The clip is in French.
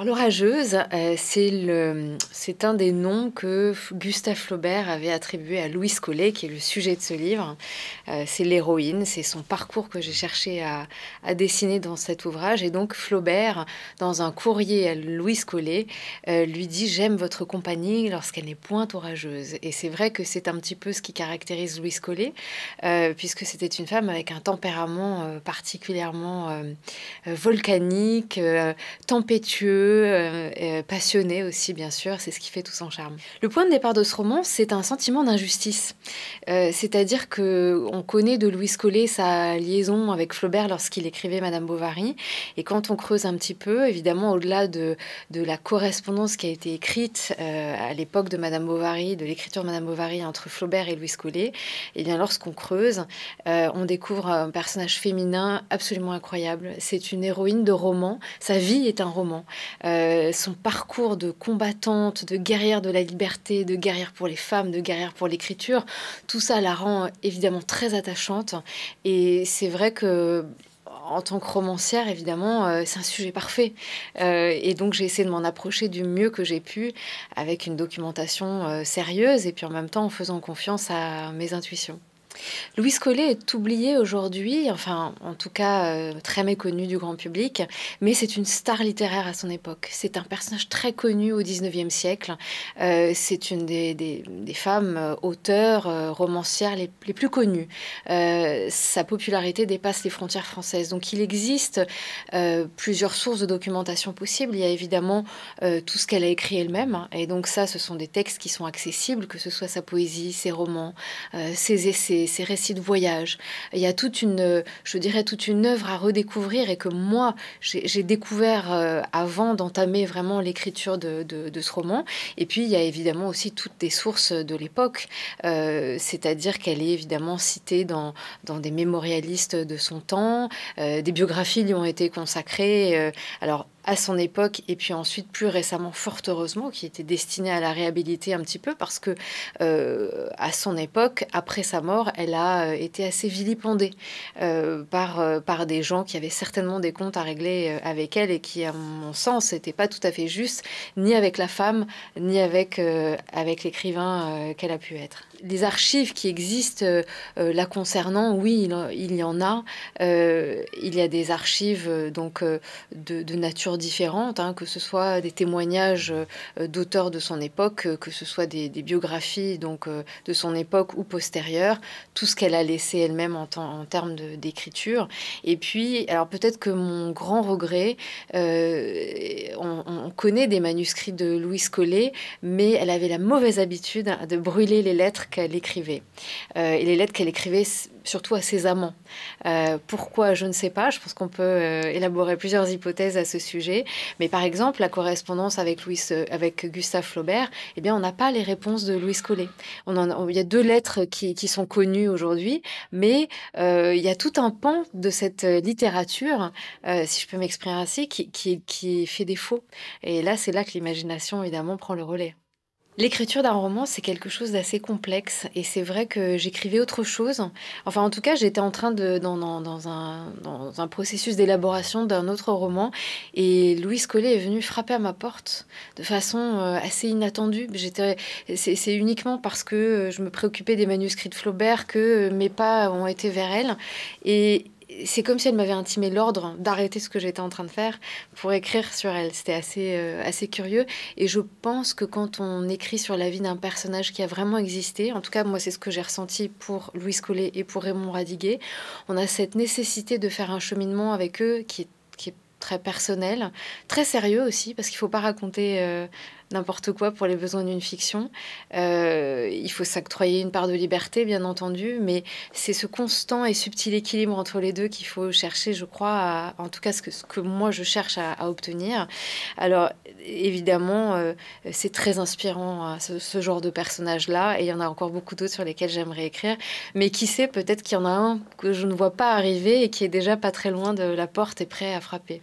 Alors l'orageuse, euh, c'est un des noms que Gustave Flaubert avait attribué à Louise Collet, qui est le sujet de ce livre. Euh, c'est l'héroïne, c'est son parcours que j'ai cherché à, dessiner dans cet ouvrage. Et donc Flaubert, dans un courrier à Louise Collet, euh, lui dit ⁇ J'aime votre compagnie lorsqu'elle n'est point orageuse ⁇ Et c'est vrai que c'est un petit peu ce qui caractérise Louise Collet, puisque c'était une femme avec un tempérament particulièrement volcanique, tempétueux euh, euh, passionné aussi, bien sûr. C'est ce qui fait tout son charme. Le point de départ de ce roman, c'est un sentiment d'injustice. Euh, c'est-à-dire que on connaît de Louis Collet sa liaison avec Flaubert lorsqu'il écrivait Madame Bovary. Et quand on creuse un petit peu, évidemment, au-delà de, la correspondance qui a été écrite à l'époque de Madame Bovary, de l'écriture Madame Bovary entre Flaubert et Louis Collet, et eh bien lorsqu'on creuse, on découvre un personnage féminin absolument incroyable. C'est une héroïne de roman. Sa vie est un roman. Euh, son parcours de combattante, de guerrière de la liberté, de guerrière pour les femmes, de guerrière pour l'écriture, tout ça la rend évidemment très attachante. Et c'est vrai que en tant que romancière, évidemment, euh, c'est un sujet parfait. Euh, et donc, j'ai essayé de m'en approcher du mieux que j'ai pu avec une documentation sérieuse et puis en même temps en faisant confiance à mes intuitions. Louise Collet est oubliée aujourd'hui, enfin en tout cas euh, très méconnue du grand public, mais c'est une star littéraire à son époque. C'est un personnage très connu au 19e siècle. Euh, c'est une des, des, femmes euh, auteurs, romancières les, plus connues. sa popularité dépasse les frontières françaises. Donc il existe plusieurs sources de documentation possibles. Il y a évidemment tout ce qu'elle a écrit elle-même. Hein. et donc ça, ce sont des textes qui sont accessibles, que ce soit sa poésie, ses romans, ses essais ses récits de voyage. Il y a toute une, je dirais, toute une œuvre à redécouvrir et que moi, j'ai découvert euh, avant d'entamer vraiment l'écriture de, ce roman. Et puis, il y a évidemment aussi toutes des sources de l'époque, euh, c'est-à-dire qu'elle est évidemment citée dans, des mémorialistes de son temps, euh, des biographies lui ont été consacrées. alors, à son époque et puis ensuite plus récemment fort heureusement qui était destinée à la réhabiliter un petit peu parce que euh, à son époque après sa mort elle a euh, été assez vilipendée euh, par, par des gens qui avaient certainement des comptes à régler avec elle et qui à mon sens n'étaient pas tout à fait justes ni avec la femme ni avec, avec l'écrivain qu'elle a pu être les archives qui existent euh, euh, la concernant, oui, il, y en a. Euh, il y a des archives donc de, nature différente, hein, que ce soit des témoignages d'auteurs de son époque, que ce soit des, biographies donc de son époque ou postérieures, tout ce qu'elle a laissé elle-même en, en, termes d'écriture. Et puis, alors peut-être que mon grand regret, on, on connaît des manuscrits de Louise Collet, mais elle avait la mauvaise habitude de brûler les lettres qu'elle écrivait. Euh, et les lettres qu'elle écrivait surtout à ses amants. Euh, pourquoi Je ne sais pas. Je pense qu'on peut euh, élaborer plusieurs hypothèses à ce sujet. Mais par exemple, la correspondance avec, Louis, avec Gustave Flaubert, eh bien, on n'a pas les réponses de Louis Collet. On il y a deux lettres qui, sont connues aujourd'hui, mais il y a tout un pan de cette littérature, si je peux m'exprimer ainsi, qui fait défaut. Et là, c'est là que l'imagination, évidemment, prend le relais. L'écriture d'un roman, c'est quelque chose d'assez complexe et c'est vrai que j'écrivais autre chose. Enfin, en tout cas, j'étais en train de dans, dans, un, processus d'élaboration d'un autre roman et Louise Collet est venue frapper à ma porte de façon euh, assez inattendue. J'étais, c'est uniquement parce que euh, je me préoccupais des manuscrits de Flaubert que euh, mes pas ont été vers elle et c'est comme si elle m'avait intimé l'ordre d'arrêter ce que j'étais en train de faire pour écrire sur elle. C'était assez, euh, assez curieux. Et je pense que quand on écrit sur la vie d'un personnage qui a vraiment existé, en tout cas, moi, c'est ce que j'ai ressenti pour Louis Collet et pour Raymond Radiguet, on a cette nécessité de faire un cheminement avec eux qui est, qui est très personnel, très sérieux aussi, parce qu'il ne faut pas raconter. Euh, n'importe quoi pour les besoins d'une fiction. Euh, il faut s'actroyer une part de liberté, bien entendu, mais c'est ce constant et subtil équilibre entre les deux qu'il faut chercher, je crois, en tout cas ce que, moi je cherche à, obtenir. Alors, évidemment, euh, c'est très inspirant, hein, ce, genre de personnage-là, et il y en a encore beaucoup d'autres sur lesquels j'aimerais écrire, mais qui sait, peut-être qu'il y en a un que je ne vois pas arriver et qui est déjà pas très loin de la porte et prêt à frapper.